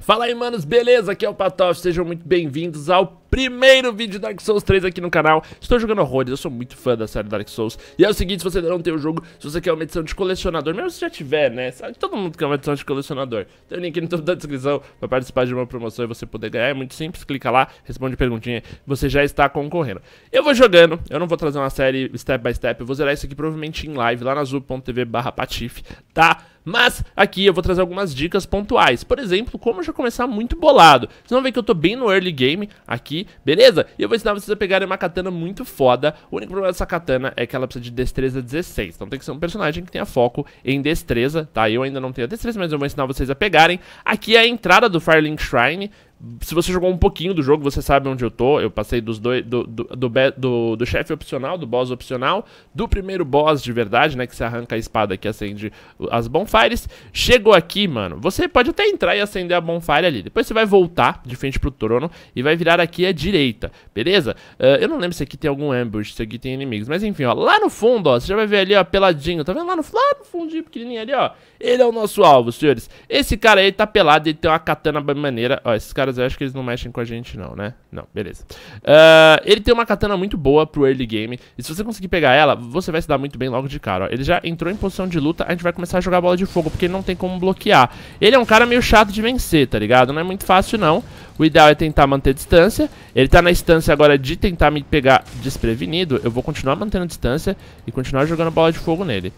Fala aí, manos, beleza? Aqui é o Patof, sejam muito bem-vindos ao primeiro vídeo de Dark Souls 3 aqui no canal. Estou jogando horrores, eu sou muito fã da série Dark Souls. E é o seguinte, se você não tem o jogo, se você quer uma edição de colecionador, mesmo se já tiver, né? Sabe, todo mundo quer uma edição de colecionador. Tem o link no topo da descrição para participar de uma promoção e você poder ganhar. É muito simples, clica lá, responde perguntinha, você já está concorrendo. Eu vou jogando, eu não vou trazer uma série step by step, eu vou zerar isso aqui provavelmente em live, lá na azul.tv barra patife, tá? Mas aqui eu vou trazer algumas dicas pontuais. Por exemplo, como já começar muito bolado. Vocês vão ver que eu tô bem no early game aqui, beleza? E eu vou ensinar vocês a pegarem uma katana muito foda. O único problema dessa katana é que ela precisa de destreza 16. Então tem que ser um personagem que tenha foco em destreza, tá? Eu ainda não tenho destreza, mas eu vou ensinar vocês a pegarem. Aqui é a entrada do Firelink Shrine. Se você jogou um pouquinho do jogo, você sabe onde eu tô. Eu passei dos dois, do, do, do, do, do chefe opcional, do boss opcional, do primeiro boss de verdade, né? Que você arranca a espada que acende as bonfires. Chegou aqui, mano. Você pode até entrar e acender a bonfire ali. Depois você vai voltar de frente pro trono e vai virar aqui à direita, beleza? Uh, eu não lembro se aqui tem algum ambush, se aqui tem inimigos. Mas enfim, ó. Lá no fundo, ó. Você já vai ver ali, ó, peladinho. Tá vendo? Lá no, lá no fundinho pequenininho ali, ó. Ele é o nosso alvo, senhores. Esse cara aí tá pelado, ele tem uma katana maneira. Ó, esses caras caras, eu acho que eles não mexem com a gente não, né? Não, beleza. Uh, ele tem uma katana muito boa pro early game, e se você conseguir pegar ela, você vai se dar muito bem logo de cara, ó. Ele já entrou em posição de luta, a gente vai começar a jogar bola de fogo, porque ele não tem como bloquear. Ele é um cara meio chato de vencer, tá ligado? Não é muito fácil não. O ideal é tentar manter distância. Ele tá na instância agora de tentar me pegar desprevenido. Eu vou continuar mantendo distância e continuar jogando bola de fogo nele.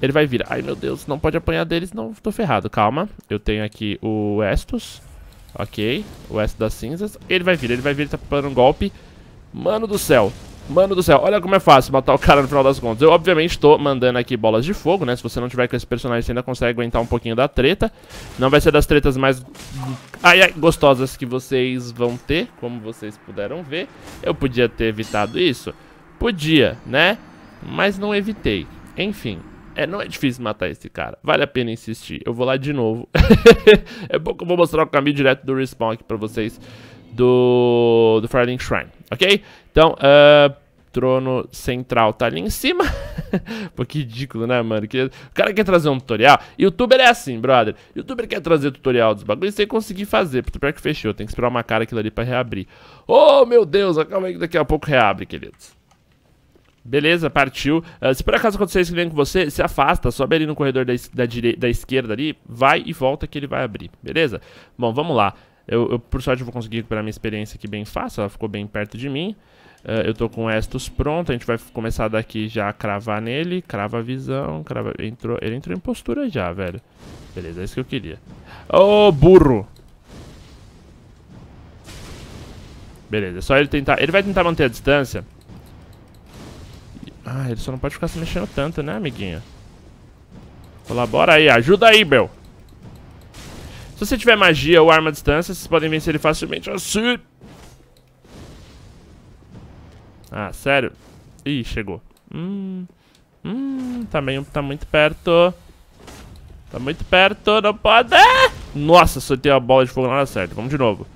Ele vai vir. Ai, meu Deus, não pode apanhar deles, não tô ferrado. Calma, eu tenho aqui o Estus. Ok, o S das cinzas. Ele vai vir, ele vai vir, ele tá preparando um golpe. Mano do céu, mano do céu. Olha como é fácil matar o cara no final das contas. Eu, obviamente, tô mandando aqui bolas de fogo, né? Se você não tiver com esse personagem, você ainda consegue aguentar um pouquinho da treta. Não vai ser das tretas mais ai, ai, gostosas que vocês vão ter, como vocês puderam ver. Eu podia ter evitado isso? Podia, né? Mas não evitei. Enfim, é, não é difícil matar esse cara. Vale a pena insistir. Eu vou lá de novo. é bom que eu vou mostrar o caminho direto do respawn aqui pra vocês do, do Firelink Shrine, ok? Então, uh, trono central tá ali em cima. Pô, que ridículo, né, mano? Que... O cara quer trazer um tutorial. Youtuber é assim, brother. Youtuber quer trazer tutorial dos bagulhos sem conseguir fazer. Porque pior que fechou, tem que esperar uma cara aquilo ali pra reabrir. Oh, meu Deus, calma aí que daqui a pouco reabre, queridos. Beleza, partiu. Uh, se por acaso acontecer isso que vem com você, se afasta, sobe ali no corredor da, da, da esquerda ali, vai e volta que ele vai abrir, beleza? Bom, vamos lá. Eu, eu por sorte, vou conseguir recuperar minha experiência aqui bem fácil, ela ficou bem perto de mim. Uh, eu tô com Estus pronto, a gente vai começar daqui já a cravar nele, crava a visão, crava... Entrou... ele entrou em postura já, velho. Beleza, é isso que eu queria. Ô, oh, burro! Beleza, é só ele tentar... Ele vai tentar manter a distância... Ah, ele só não pode ficar se mexendo tanto, né, amiguinha? Colabora aí, ajuda aí, Bel. Se você tiver magia ou arma à distância, vocês podem vencer ele facilmente assim. Ah, sério? Ih, chegou. Hum, hum, tá, meio, tá muito perto. Tá muito perto, não pode... Nossa, soltei a bola de fogo na hora certa. Vamos de novo.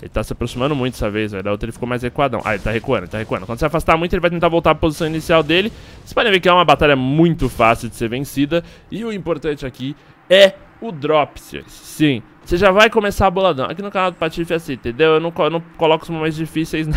Ele tá se aproximando muito dessa vez, velho. Da outra ele ficou mais recuadão. Ah, ele tá recuando, ele tá recuando. Quando se afastar muito, ele vai tentar voltar à posição inicial dele. Vocês podem ver que é uma batalha muito fácil de ser vencida. E o importante aqui é o Dropsias. Sim, você já vai começar boladão. Aqui no canal do Patife é assim, entendeu? Eu não, eu não coloco os momentos difíceis, não.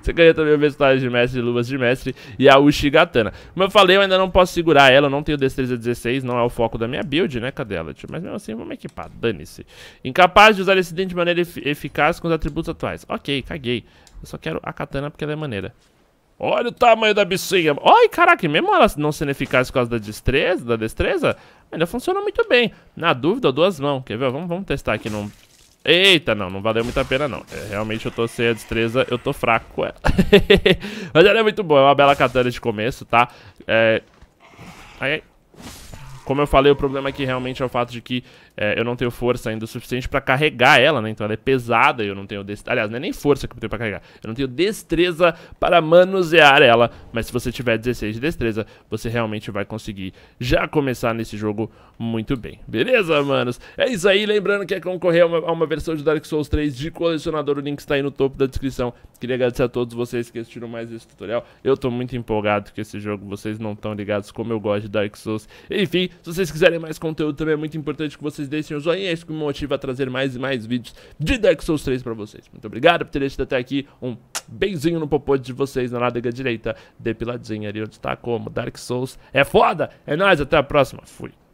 Você ganha também o vestuário de mestre, luvas de mestre e a Ushigatana. Como eu falei, eu ainda não posso segurar ela, eu não tenho destreza 16, não é o foco da minha build, né? Cadê ela? Mas mesmo assim, vamos equipar, dane-se. Incapaz de usar esse dente de maneira eficaz com os atributos atuais. Ok, caguei. Eu só quero a katana porque ela é maneira. Olha o tamanho da bichinha. Ai, caraca, mesmo ela não sendo eficaz por causa da destreza, da destreza, ainda funciona muito bem. Na dúvida, duas mãos. Quer ver? Vamos, vamos testar aqui num... Eita, não, não valeu muito a pena, não. É, realmente eu tô sem a destreza, eu tô fraco com ela. Mas ela é muito boa, é uma bela katana de começo, tá? É... Ai, ai. Como eu falei, o problema aqui realmente é o fato de que é, eu não tenho força ainda o suficiente para carregar ela, né? Então ela é pesada e eu não tenho... destreza. Aliás, não é nem força que eu tenho pra carregar. Eu não tenho destreza para manusear ela. Mas se você tiver 16 de destreza, você realmente vai conseguir já começar nesse jogo muito bem. Beleza, manos? É isso aí. Lembrando que é concorrer a uma, a uma versão de Dark Souls 3 de colecionador. O link está aí no topo da descrição. Queria agradecer a todos vocês que assistiram mais esse tutorial. Eu tô muito empolgado com esse jogo. Vocês não estão ligados como eu gosto de Dark Souls. Enfim... Se vocês quiserem mais conteúdo também é muito importante que vocês deixem o joinha, é isso que me motiva a trazer mais e mais vídeos de Dark Souls 3 pra vocês. Muito obrigado por terem assistido até aqui, um beijinho no popote de vocês na nádega direita, depiladinha ali onde tá como, Dark Souls é foda, é nóis, até a próxima, fui.